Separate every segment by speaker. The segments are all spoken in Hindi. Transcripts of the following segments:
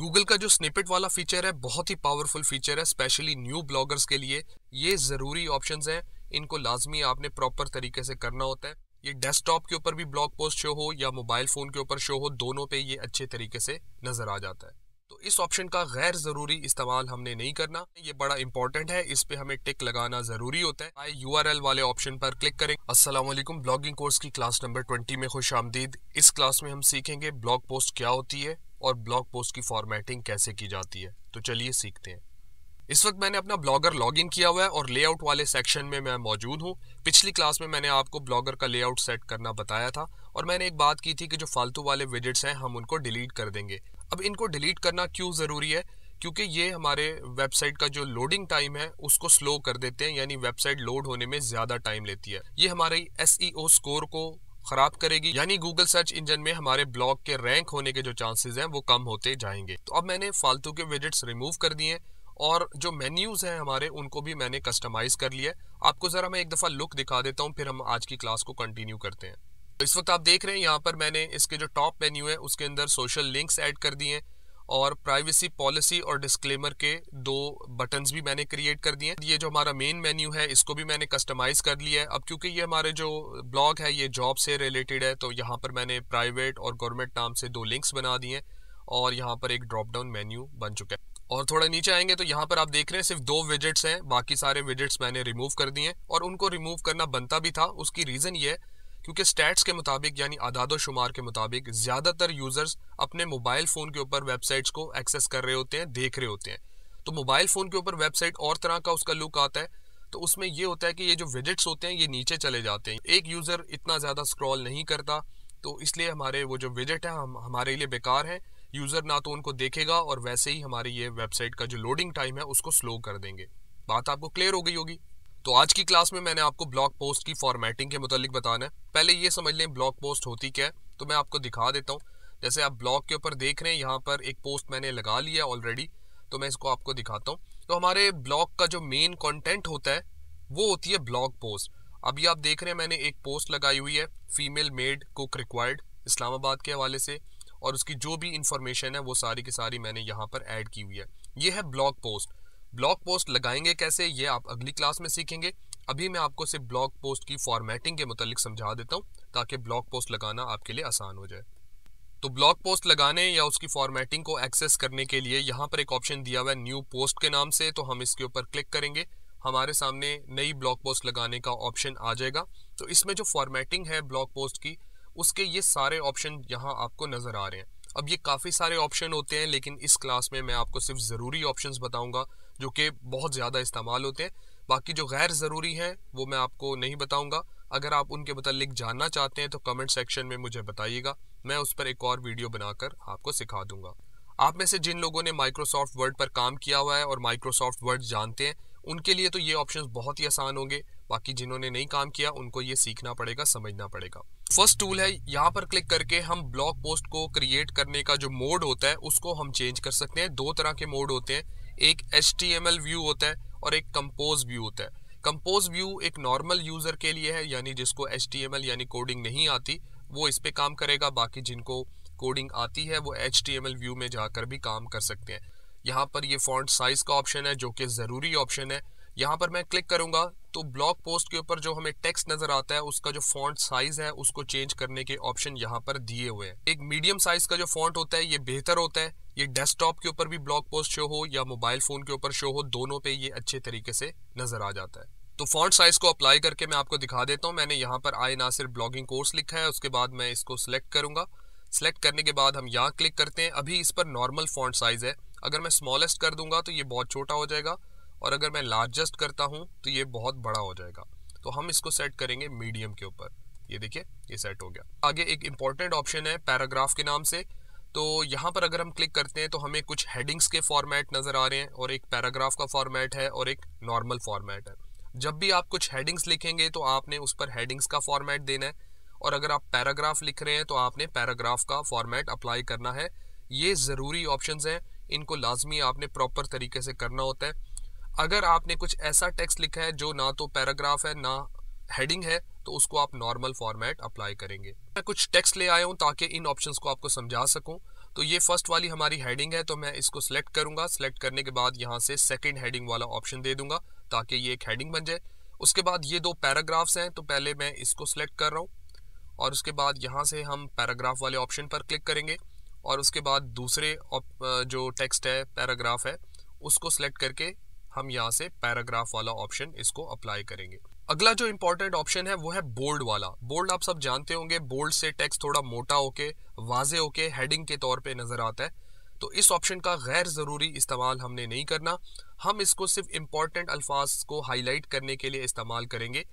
Speaker 1: गूगल का जो स्निपेट वाला फीचर है बहुत ही पावरफुल फीचर है स्पेशली न्यू ब्लॉगर्स के लिए ये ज़रूरी ऑप्शन है इनको लाजमी आपने प्रॉपर तरीके से करना होता है ये डेस्कटॉप के ऊपर भी ब्लॉग पोस्ट शो हो या मोबाइल फ़ोन के ऊपर शो हो दोनों पे ये अच्छे तरीके से नज़र आ जाता है तो इस ऑप्शन का गैर ज़रूरी इस्तेमाल हमने नहीं करना ये बड़ा इंपॉर्टेंट है इस पे हमें टिक लगाना ज़रूरी होता है आई यू वाले ऑप्शन पर क्लिक करें असलम ब्लॉगिंग कोर्स की क्लास नंबर ट्वेंटी में खुश आमदीद इस क्लास में हम सीखेंगे ब्लॉग पोस्ट क्या होती है और ब्लॉग पोस्ट की फॉर्मेटिंग कैसे की जाती है तो चलिए सीखते हैं इस वक्त मैंने अपना ब्लॉगर लॉगिन किया हुआ है और लेआउट वाले सेक्शन में मैं मौजूद हूँ पिछली क्लास में मैंने आपको ब्लॉगर का लेआउट सेट करना बताया था और मैंने एक बात की थी कि जो फालतू वाले विजिट्स हैं हम उनको डिलीट कर देंगे अब इनको डिलीट करना क्यों ज़रूरी है क्योंकि ये हमारे वेबसाइट का जो लोडिंग टाइम है उसको स्लो कर देते हैं यानी वेबसाइट लोड होने में ज़्यादा टाइम लेती है ये हमारे एस स्कोर को खराब करेगी यानी गूगल सर्च इंजन में हमारे ब्लॉग के रैंक होने के जो चांसेस हैं वो कम होते जाएंगे तो अब मैंने फालतू के विजिट्स रिमूव कर दिए और जो मेन्यूज़ हैं हमारे उनको भी मैंने कस्टमाइज़ कर लिया आपको ज़रा मैं एक दफ़ा लुक दिखा देता हूँ फिर हम आज की क्लास को कंटिन्यू करते हैं तो इस वक्त आप देख रहे हैं यहाँ पर मैंने इसके जो टॉप मेन्यू है उसके अंदर सोशल लिंक्स ऐड कर दिए हैं और प्राइवेसी पॉलिसी और डिस्क्लेमर के दो बटन्स भी मैंने क्रिएट कर दिए ये जो हमारा मेन मेन्यू है इसको भी मैंने कस्टमाइज कर लिया है अब क्योंकि ये हमारे जो ब्लॉग है ये जॉब से रिलेटेड है तो यहाँ पर मैंने प्राइवेट और गवर्नमेंट नाम से दो लिंक्स बना दिए और यहाँ पर एक ड्रॉप डाउन मेन्यू बन चुका है और थोड़ा नीचे आएंगे तो यहाँ पर आप देख रहे हैं सिर्फ दो विजिट्स हैं बाकी सारे विजिट्स मैंने रिमूव कर दिए और उनको रिमूव करना बनता भी था उसकी रीज़न ये है क्योंकि स्टैट्स के मुताबिक यानी आदाद शुमार के मुताबिक ज़्यादातर यूज़र्स अपने मोबाइल फ़ोन के ऊपर वेबसाइट्स को एक्सेस कर रहे होते हैं देख रहे होते हैं तो मोबाइल फ़ोन के ऊपर वेबसाइट और तरह का उसका लुक आता है तो उसमें ये होता है कि ये जो विजिट्स होते हैं ये नीचे चले जाते हैं एक यूज़र इतना ज़्यादा स्क्रॉल नहीं करता तो इसलिए हमारे वो जो विजिट है हम हमारे लिए बेकार हैं यूज़र ना तो उनको देखेगा और वैसे ही हमारी ये वेबसाइट का जो लोडिंग टाइम है उसको स्लो कर देंगे बात आपको क्लियर हो गई होगी तो आज की क्लास में मैंने आपको ब्लॉग पोस्ट की फॉर्मेटिंग के मुतालिक बताना है पहले ये समझ लें ब्लॉग पोस्ट होती क्या है तो मैं आपको दिखा देता हूँ जैसे आप ब्लॉग के ऊपर देख रहे हैं यहाँ पर एक पोस्ट मैंने लगा लिया ऑलरेडी तो मैं इसको आपको दिखाता हूँ तो हमारे ब्लॉग का जो मेन कॉन्टेंट होता है वो होती है ब्लॉग पोस्ट अभी आप देख रहे हैं मैंने एक पोस्ट लगाई हुई है female maid cook required Islamabad के हवाले से और उसकी जो भी इंफॉर्मेशन है वो सारी की सारी मैंने यहाँ पर ऐड की हुई है ये है ब्लॉग पोस्ट ब्लॉग पोस्ट लगाएंगे कैसे ये आप अगली क्लास में सीखेंगे अभी मैं आपको सिर्फ ब्लॉग पोस्ट की फॉर्मेटिंग के मुतालिक समझा देता हूँ ताकि ब्लॉग पोस्ट लगाना आपके लिए आसान हो जाए तो ब्लॉग पोस्ट लगाने या उसकी फॉर्मेटिंग को एक्सेस करने के लिए यहाँ पर एक ऑप्शन दिया हुआ है न्यू पोस्ट के नाम से तो हम इसके ऊपर क्लिक करेंगे हमारे सामने नई ब्लॉग पोस्ट लगाने का ऑप्शन आ जाएगा तो इसमें जो फॉर्मेटिंग है ब्लॉग पोस्ट की उसके ये सारे ऑप्शन यहाँ आपको नज़र आ रहे हैं अब ये काफ़ी सारे ऑप्शन होते हैं लेकिन इस क्लास में मैं आपको सिर्फ ज़रूरी ऑप्शन बताऊँगा जो कि बहुत ज़्यादा इस्तेमाल होते हैं बाकी जो गैर ज़रूरी हैं वो मैं आपको नहीं बताऊँगा अगर आप उनके मतलब जानना चाहते हैं तो कमेंट सेक्शन में मुझे बताइएगा मैं उस पर एक और वीडियो बनाकर आपको सिखा दूंगा आप में से जिन लोगों ने माइक्रोसॉफ्ट वर्ड पर काम किया हुआ है और माइक्रोसॉफ्ट वर्ड जानते हैं उनके लिए तो ये ऑप्शन बहुत ही आसान होंगे बाकी जिन्होंने नहीं काम किया उनको ये सीखना पड़ेगा समझना पड़ेगा फर्स्ट टूल है यहाँ पर क्लिक करके हम ब्लॉग पोस्ट को क्रिएट करने का जो मोड होता है उसको हम चेंज कर सकते हैं दो तरह के मोड होते हैं एक एच व्यू होता है और एक कंपोज व्यू होता है कंपोज व्यू एक नॉर्मल यूज़र के लिए है यानी जिसको एच यानी कोडिंग नहीं आती वो इस पर काम करेगा बाकी जिनको कोडिंग आती है वो एच व्यू में जाकर भी काम कर सकते हैं यहाँ पर ये फॉन्ट साइज़ का ऑप्शन है जो कि ज़रूरी ऑप्शन है यहाँ पर मैं क्लिक करूंगा तो ब्लॉग पोस्ट के ऊपर जो हमें टेक्स्ट नजर आता है उसका जो फॉन्ट साइज है उसको चेंज करने के ऑप्शन यहाँ पर दिए हुए हैं एक मीडियम साइज का जो फॉन्ट होता है ये बेहतर होता है ये डेस्कटॉप के ऊपर भी ब्लॉग पोस्ट शो हो या मोबाइल फोन के ऊपर शो हो दोनों पे ये अच्छे तरीके से नजर आ जाता है तो फॉन्ट साइज को अप्लाई करके मैं आपको दिखा देता हूँ मैंने यहाँ पर आए ना सिर्फ ब्लॉगिंग कोर्स लिखा है उसके बाद मैं इसको सिलेक्ट करूंगा सिलेक्ट करने के बाद हम यहाँ क्लिक करते हैं अभी इस पर नॉर्मल फॉन्ट साइज है अगर मैं स्मॉलेस्ट कर दूंगा तो ये बहुत छोटा हो जाएगा और अगर मैं लार्जेस्ट करता हूँ तो ये बहुत बड़ा हो जाएगा तो हम इसको सेट करेंगे मीडियम के ऊपर ये देखिए ये सेट हो गया आगे एक इम्पॉर्टेंट ऑप्शन है पैराग्राफ के नाम से तो यहाँ पर अगर हम क्लिक करते हैं तो हमें कुछ हेडिंग्स के फॉर्मेट नज़र आ रहे हैं और एक पैराग्राफ का फॉर्मेट है और एक नॉर्मल फॉर्मेट है जब भी आप कुछ हेडिंग्स लिखेंगे तो आपने उस पर हेडिंग्स का फॉर्मेट देना है और अगर आप पैराग्राफ लिख रहे हैं तो आपने पैराग्राफ का फॉर्मेट अप्लाई करना है ये ज़रूरी ऑप्शन हैं इनको लाजमी आपने प्रॉपर तरीके से करना होता है अगर आपने कुछ ऐसा टेक्स्ट लिखा है जो ना तो पैराग्राफ है ना हेडिंग है तो उसको आप नॉर्मल फॉर्मेट अप्लाई करेंगे मैं कुछ टेक्स्ट ले आया हूँ ताकि इन ऑप्शन को आपको समझा सकूँ तो ये फर्स्ट वाली हमारी हेडिंग है तो मैं इसको सिलेक्ट करूंगा सिलेक्ट करने के बाद यहाँ से सेकंड हेडिंग वाला ऑप्शन दे दूंगा ताकि ये एक हेडिंग बन जाए उसके बाद ये दो पैराग्राफ्स हैं तो पहले मैं इसको सिलेक्ट कर रहा हूँ और उसके बाद यहाँ से हम पैराग्राफ वाले ऑप्शन पर क्लिक करेंगे और उसके बाद दूसरे जो टेक्स्ट है पैराग्राफ है उसको सिलेक्ट करके हम यहाँ से पैराग्राफ वाला ऑप्शन इसको अप्लाई करेंगे अगला जो इम्पोर्टेंट ऑप्शन है वो है बोल्ड वाला बोल्ड आप सब जानते होंगे बोल्ड से टेक्स्ट थोड़ा मोटा होके वाजे होके हेडिंग के तौर पे नजर आता है तो इस ऑप्शन का गैर ज़रूरी इस्तेमाल हमने नहीं करना हम इसको सिर्फ इम्पोर्टेंट अल्फाज को हाईलाइट करने के लिए इस्तेमाल करेंगे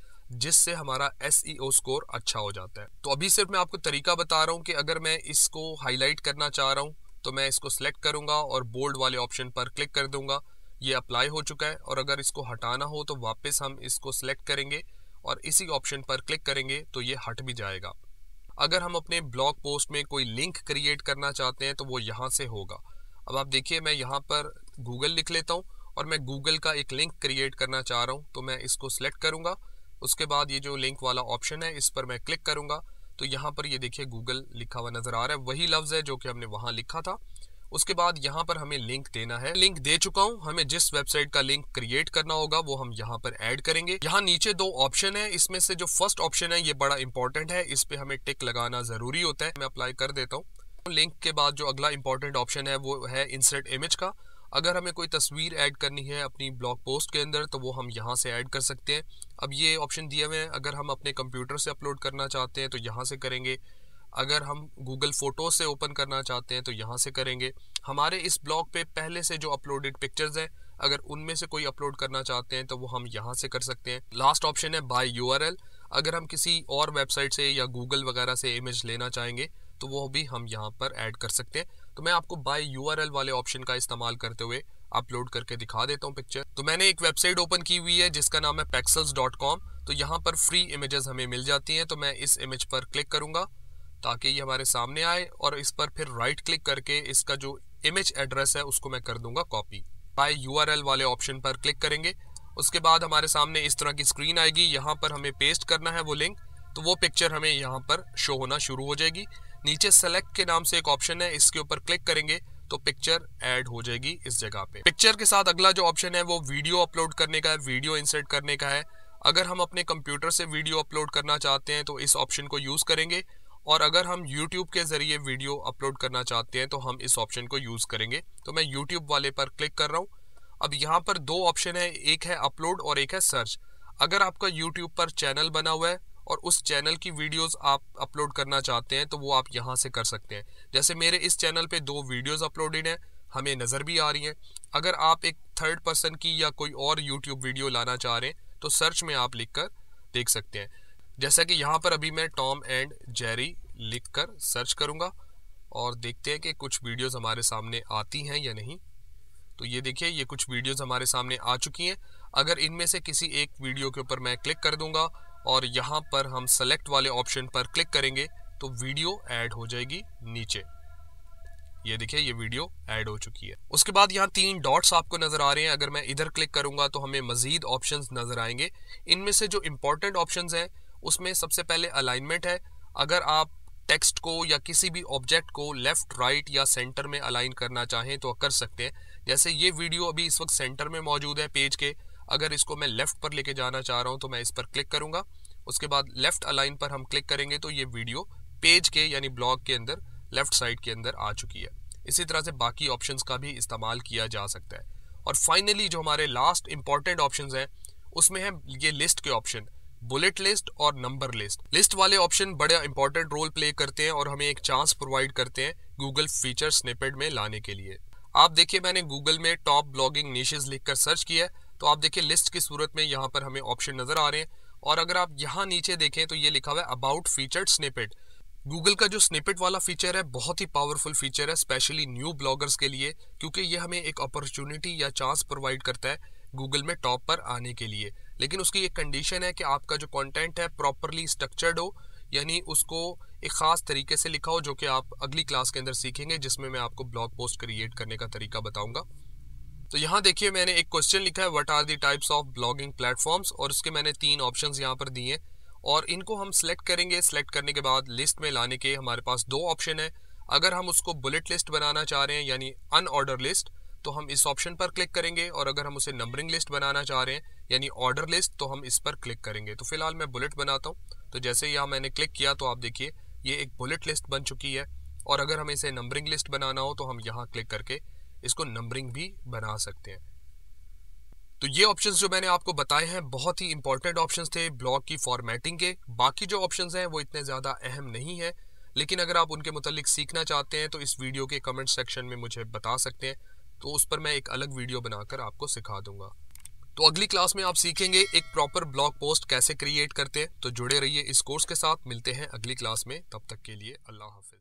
Speaker 1: जिससे हमारा एस स्कोर e अच्छा हो जाता है तो अभी सिर्फ मैं आपको तरीका बता रहा हूँ कि अगर मैं इसको हाईलाइट करना चाह रहा हूँ तो मैं इसको सिलेक्ट करूंगा और बोल्ड वाले ऑप्शन पर क्लिक कर दूंगा ये अप्लाई हो चुका है और अगर इसको हटाना हो तो वापस हम इसको सिलेक्ट करेंगे और इसी ऑप्शन पर क्लिक करेंगे तो ये हट भी जाएगा अगर हम अपने ब्लॉग पोस्ट में कोई लिंक क्रिएट करना चाहते हैं तो वो यहाँ से होगा अब आप देखिए मैं यहाँ पर गूगल लिख लेता हूँ और मैं गूगल का एक लिंक क्रिएट करना चाह रहा हूँ तो मैं इसको सिलेक्ट करूँगा उसके बाद ये जो लिंक वाला ऑप्शन है इस पर मैं क्लिक करूँगा तो यहाँ पर ये देखिए गूगल लिखा हुआ नज़र आ रहा है वही लफ्ज़ है जो कि हमने वहाँ लिखा था उसके बाद यहाँ पर हमें लिंक देना है लिंक दे चुका हूँ हमें जिस वेबसाइट का लिंक क्रिएट करना होगा वो हम यहाँ पर एड करेंगे यहाँ नीचे दो ऑप्शन है इसमें से जो फर्स्ट ऑप्शन है ये बड़ा इंपॉर्टेंट है इस पर हमें टिक लगाना जरूरी होता है मैं अप्लाई कर देता हूँ लिंक के बाद जो अगला इंपॉर्टेंट ऑप्शन है वो है इंसर्ट इमेज का अगर हमें कोई तस्वीर ऐड करनी है अपनी ब्लॉग पोस्ट के अंदर तो वो हम यहाँ से ऐड कर सकते हैं अब ये ऑप्शन दिए हुए हैं अगर हम अपने कंप्यूटर से अपलोड करना चाहते हैं तो यहाँ से करेंगे अगर हम गूगल फ़ोटो से ओपन करना चाहते हैं तो यहाँ से करेंगे हमारे इस ब्लॉग पे पहले से जो अपलोडेड पिक्चर्स हैं अगर उनमें से कोई अपलोड करना चाहते हैं तो वो हम यहाँ से कर सकते हैं लास्ट ऑप्शन है बाय यू अगर हम किसी और वेबसाइट से या गूगल वगैरह से इमेज लेना चाहेंगे तो वो भी हम यहाँ पर ऐड कर सकते हैं तो मैं आपको बाय यू वाले ऑप्शन का इस्तेमाल करते हुए अपलोड करके दिखा देता हूँ पिक्चर तो मैंने एक वेबसाइट ओपन की हुई है जिसका नाम है पैक्सल्स तो यहाँ पर फ्री इमेजेस हमें मिल जाती हैं तो मैं इस इमेज पर क्लिक करूंगा ताकि ये हमारे सामने आए और इस पर फिर राइट क्लिक करके इसका जो इमेज एड्रेस है उसको मैं कर दूंगा कॉपी बाय यू वाले ऑप्शन पर क्लिक करेंगे उसके बाद हमारे सामने इस तरह की स्क्रीन आएगी यहाँ पर हमें पेस्ट करना है वो लिंक तो वो पिक्चर हमें यहाँ पर शो होना शुरू हो जाएगी नीचे सेलेक्ट के नाम से एक ऑप्शन है इसके ऊपर क्लिक करेंगे तो पिक्चर ऐड हो जाएगी इस जगह पे पिक्चर के साथ अगला जो ऑप्शन है वो वीडियो अपलोड करने का है वीडियो इंसर्ट करने का है अगर हम अपने कंप्यूटर से वीडियो अपलोड करना चाहते हैं तो इस ऑप्शन को यूज़ करेंगे और अगर हम YouTube के ज़रिए वीडियो अपलोड करना चाहते हैं तो हम इस ऑप्शन को यूज़ करेंगे तो मैं YouTube वाले पर क्लिक कर रहा हूँ अब यहाँ पर दो ऑप्शन है एक है अपलोड और एक है सर्च अगर आपका यूट्यूब पर चैनल बना हुआ है और उस चैनल की वीडियोस आप अपलोड करना चाहते हैं तो वो आप यहाँ से कर सकते हैं जैसे मेरे इस चैनल पे दो वीडियोस अपलोडेड हैं हमें नज़र भी आ रही हैं अगर आप एक थर्ड पर्सन की या कोई और यूट्यूब वीडियो लाना चाह रहे हैं तो सर्च में आप लिख कर देख सकते हैं जैसा कि यहाँ पर अभी मैं टॉम एंड जेरी लिख कर सर्च करूँगा और देखते हैं कि कुछ वीडियोस हमारे सामने आती हैं या नहीं तो ये देखिए ये कुछ वीडियोस हमारे सामने आ चुकी हैं अगर इनमें से किसी एक वीडियो के ऊपर मैं क्लिक कर दूंगा और यहाँ पर हम सेलेक्ट वाले ऑप्शन पर क्लिक करेंगे तो वीडियो ऐड हो जाएगी नीचे ये देखिए ये वीडियो ऐड हो चुकी है उसके बाद यहाँ तीन डॉट्स आपको नजर आ रहे हैं अगर मैं इधर क्लिक करूंगा तो हमें मजीद ऑप्शंस नजर आएंगे इनमें से जो इम्पोर्टेंट ऑप्शंस हैं उसमें सबसे पहले अलाइनमेंट है अगर आप टेक्स्ट को या किसी भी ऑब्जेक्ट को लेफ़्ट राइट या सेंटर में अलाइन करना चाहें तो कर सकते हैं जैसे ये वीडियो अभी इस वक्त सेंटर में मौजूद है पेज के अगर इसको मैं लेफ़्ट पर लेके जाना चाह रहा हूँ तो मैं इस पर क्लिक करूँगा उसके बाद लेफ़्ट अलाइन पर हम क्लिक करेंगे तो ये वीडियो पेज के यानी ब्लॉग के अंदर लेफ़्ट साइड के अंदर आ चुकी है इसी तरह से बाकी ऑप्शंस का भी इस्तेमाल किया जा सकता है और फाइनली जो हमारे लास्ट इंपॉर्टेंट ऑप्शंस हैं उसमें है ये लिस्ट के ऑप्शन बुलेट लिस्ट और नंबर लिस्ट लिस्ट वाले ऑप्शन बड़े इंपॉर्टेंट रोल प्ले करते हैं और हमें एक चांस प्रोवाइड करते हैं गूगल फीचर स्नेपेड में लाने के लिए आप देखिए मैंने गूगल में टॉप ब्लॉगिंग नीशेज लिखकर सर्च किया है तो आप देखिए लिस्ट की सूरत में यहाँ पर हमें ऑप्शन नजर आ रहे हैं और अगर आप यहाँ नीचे देखें तो ये लिखा हुआ है अबाउट फीचर्ड स्नेपेड गूगल का जो स्निपेट वाला फीचर है बहुत ही पावरफुल फीचर है स्पेशली न्यू ब्लॉगर्स के लिए क्योंकि ये हमें एक अपॉर्चुनिटी या चांस प्रोवाइड करता है गूगल में टॉप पर आने के लिए लेकिन उसकी एक कंडीशन है कि आपका जो कंटेंट है प्रॉपरली स्ट्रक्चर्ड हो यानी उसको एक ख़ास तरीके से लिखा हो जो कि आप अगली क्लास के अंदर सीखेंगे जिसमें मैं आपको ब्लॉग पोस्ट क्रिएट करने का तरीका बताऊंगा तो यहाँ देखिए मैंने एक क्वेश्चन लिखा है what are the types of blogging platforms और उसके मैंने तीन ऑप्शन यहाँ पर दिए और इनको हम सेलेक्ट करेंगे सेलेक्ट करने के बाद लिस्ट में लाने के हमारे पास दो ऑप्शन है अगर हम उसको बुलेट लिस्ट बनाना चाह रहे हैं यानी अनऑर्डर लिस्ट तो हम इस ऑप्शन पर क्लिक करेंगे और अगर हम उसे नंबरिंग लिस्ट बनाना चाह रहे हैं यानी ऑर्डर लिस्ट तो हम इस पर क्लिक करेंगे तो फिलहाल मैं बुलेट बनाता हूँ तो जैसे यहाँ मैंने क्लिक किया तो आप देखिए ये एक बुलेट लिस्ट बन चुकी है और अगर हमें इसे नंबरिंग लिस्ट बनाना हो तो हम यहाँ क्लिक करके इसको नंबरिंग भी बना सकते हैं तो ये ऑप्शंस जो मैंने आपको बताए हैं बहुत ही इंपॉर्टेंट ऑप्शंस थे ब्लॉग की फॉर्मेटिंग के बाकी जो ऑप्शंस हैं वो इतने ज़्यादा अहम नहीं है लेकिन अगर आप उनके मतलब सीखना चाहते हैं तो इस वीडियो के कमेंट सेक्शन में मुझे बता सकते हैं तो उस पर मैं एक अलग वीडियो बनाकर आपको सिखा दूंगा तो अगली क्लास में आप सीखेंगे एक प्रॉपर ब्लॉग पोस्ट कैसे क्रिएट करते हैं तो जुड़े रहिए इस कोर्स के साथ मिलते हैं अगली क्लास में तब तक के लिए अल्लाह हाफिज़